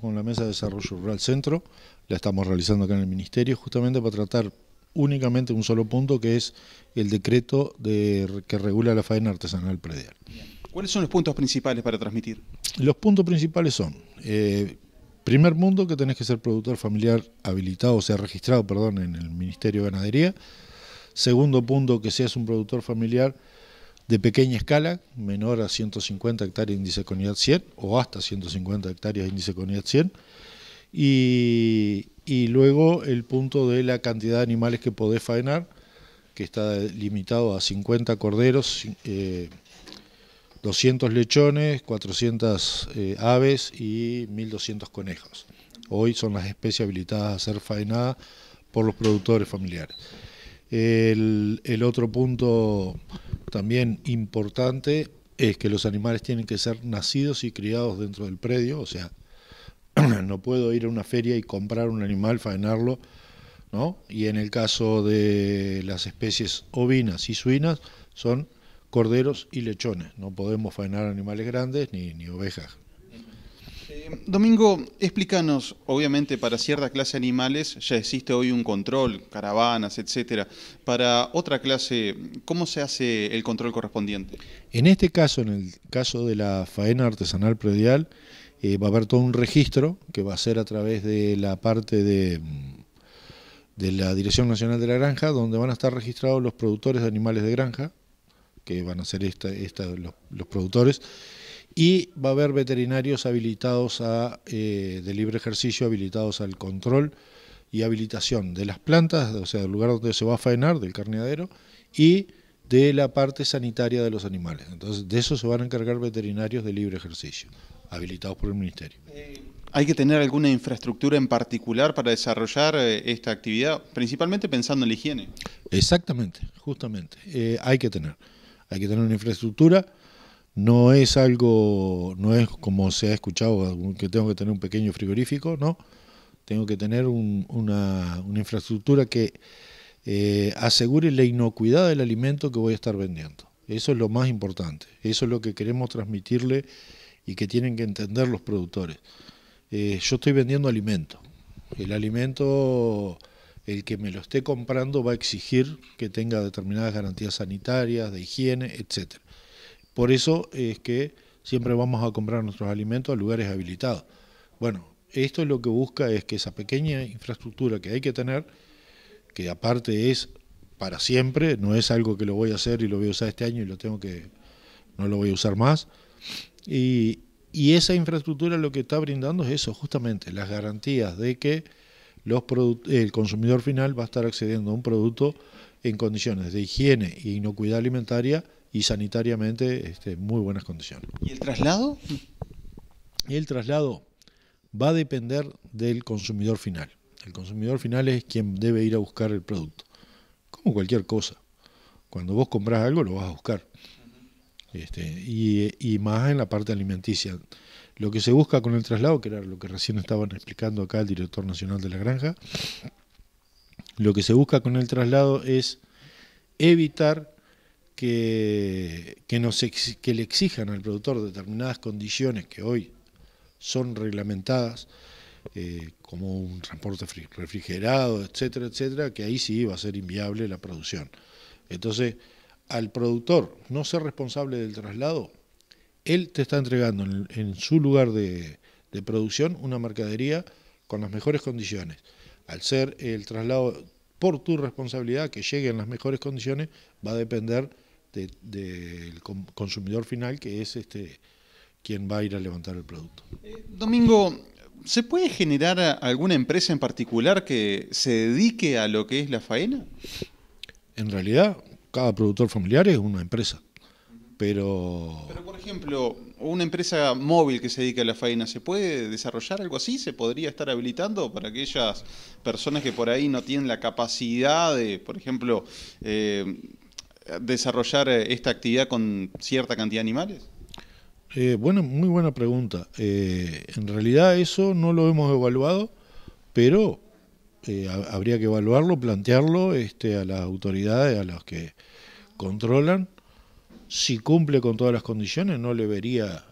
con la Mesa de Desarrollo Rural Centro, la estamos realizando acá en el Ministerio, justamente para tratar únicamente un solo punto, que es el decreto de, que regula la faena artesanal predial. ¿Cuáles son los puntos principales para transmitir? Los puntos principales son, eh, primer punto, que tenés que ser productor familiar habilitado, o sea, registrado, perdón, en el Ministerio de Ganadería. Segundo punto, que seas un productor familiar de pequeña escala, menor a 150 hectáreas índice de conidad 100 o hasta 150 hectáreas índice de conidad 100. Y, luego el punto de la cantidad de animales que podés faenar, que está limitado a 50 corderos, 200 eh, lechones, 400 eh, aves y 1.200 conejos. Hoy son las especies habilitadas a ser faenadas por los productores familiares. El, el otro punto también importante es que los animales tienen que ser nacidos y criados dentro del predio, o sea, no puedo ir a una feria y comprar un animal, faenarlo, ¿no? Y en el caso de las especies ovinas y suinas son corderos y lechones, no podemos faenar animales grandes ni, ni ovejas, eh, Domingo, explícanos, obviamente para cierta clase de animales ya existe hoy un control, caravanas, etcétera. Para otra clase, ¿cómo se hace el control correspondiente? En este caso, en el caso de la faena artesanal predial, eh, va a haber todo un registro que va a ser a través de la parte de, mm, de la Dirección Nacional de la Granja, donde van a estar registrados los productores de animales de granja, que van a ser esta, los productores y va a haber veterinarios habilitados a, eh, de libre ejercicio, habilitados al control y habilitación de las plantas, o sea, del lugar donde se va a faenar, del carneadero, y de la parte sanitaria de los animales. Entonces, de eso se van a encargar veterinarios de libre ejercicio, habilitados por el Ministerio. Eh, ¿Hay que tener alguna infraestructura en particular para desarrollar eh, esta actividad, principalmente pensando en la higiene? Exactamente, justamente. hay que tener. Hay que tener una infraestructura no es algo, no es como se ha escuchado, que tengo que tener un pequeño frigorífico, no. Tengo que tener una, infraestructura que eh, asegure la inocuidad del alimento que voy a estar vendiendo. Eso es lo más importante. Eso es lo que queremos transmitirle y que tienen que entender los productores. Eh, yo estoy vendiendo alimento. El alimento, el que me lo esté comprando va a exigir que tenga determinadas garantías sanitarias, de higiene, etcétera. Por eso es que siempre vamos a comprar nuestros alimentos a lugares habilitados. Bueno, esto lo que busca es que esa pequeña infraestructura que hay que tener, que aparte es para siempre, no es algo que lo voy a hacer y lo voy a usar este año y lo tengo que, no lo voy a usar más. Y, esa infraestructura lo que está brindando es eso, justamente, las garantías de que los el consumidor final va a estar accediendo a un producto en condiciones de higiene e inocuidad alimentaria y sanitariamente este, muy buenas condiciones. ¿Y el traslado? El traslado va a depender del consumidor final. El consumidor final es quien debe ir a buscar el producto, como cualquier cosa. Cuando vos compras algo lo vas a buscar. Este, y, y, más en la parte alimenticia. Lo que se busca con el traslado, que era lo que recién estaban explicando acá el director nacional de la granja, lo que se busca con el traslado es evitar que, nos que le exijan al productor determinadas condiciones que hoy son reglamentadas, eh, como un transporte refrigerado, etcétera, etcétera, que ahí sí va a ser inviable la producción. Entonces, al productor no ser responsable del traslado, él te está entregando en, su lugar de, de, producción una mercadería con las mejores condiciones. Al ser el traslado por tu responsabilidad, que llegue en las mejores condiciones, va a depender del consumidor final, que es este quien va a ir a levantar el producto. Eh, Domingo, ¿se puede generar alguna empresa en particular que se dedique a lo que es la faena? En realidad, cada productor familiar es una empresa. Pero... Pero, por ejemplo, una empresa móvil que se dedica a la faena, ¿se puede desarrollar algo así? ¿Se podría estar habilitando para aquellas personas que por ahí no tienen la capacidad de, por ejemplo, eh, desarrollar eh, esta actividad con cierta cantidad de animales? Eh, bueno, muy buena pregunta. Eh, en realidad eso no lo hemos evaluado, pero habría que evaluarlo, plantearlo este, a las autoridades, a los que controlan. Si cumple con todas las condiciones, no le vería,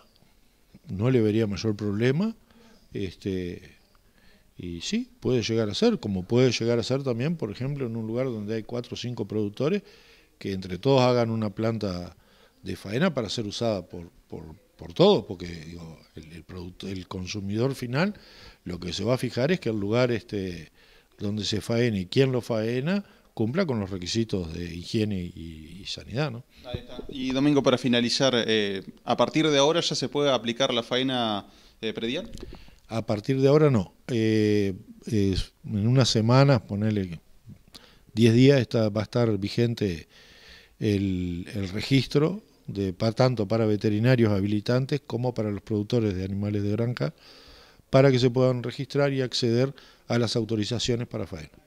no le vería mayor problema. Este, y sí, puede llegar a ser, como puede llegar a ser también, por ejemplo, en un lugar donde hay cuatro o cinco productores que entre todos hagan una planta de faena para ser usada por, por, por todos, porque el, producto, el consumidor final lo que se va a fijar es que el lugar este, donde se faena y quién lo faena cumpla con los requisitos de higiene y, sanidad. Y Domingo, para finalizar, eh, ¿a partir de ahora ya se puede aplicar la faena eh, predial? A partir de ahora no. Eh, en unas semanas, ponerle 10 días, va a estar vigente el, registro tanto para veterinarios habilitantes como para los productores de animales de granja, para que se puedan registrar y acceder a las autorizaciones para faena.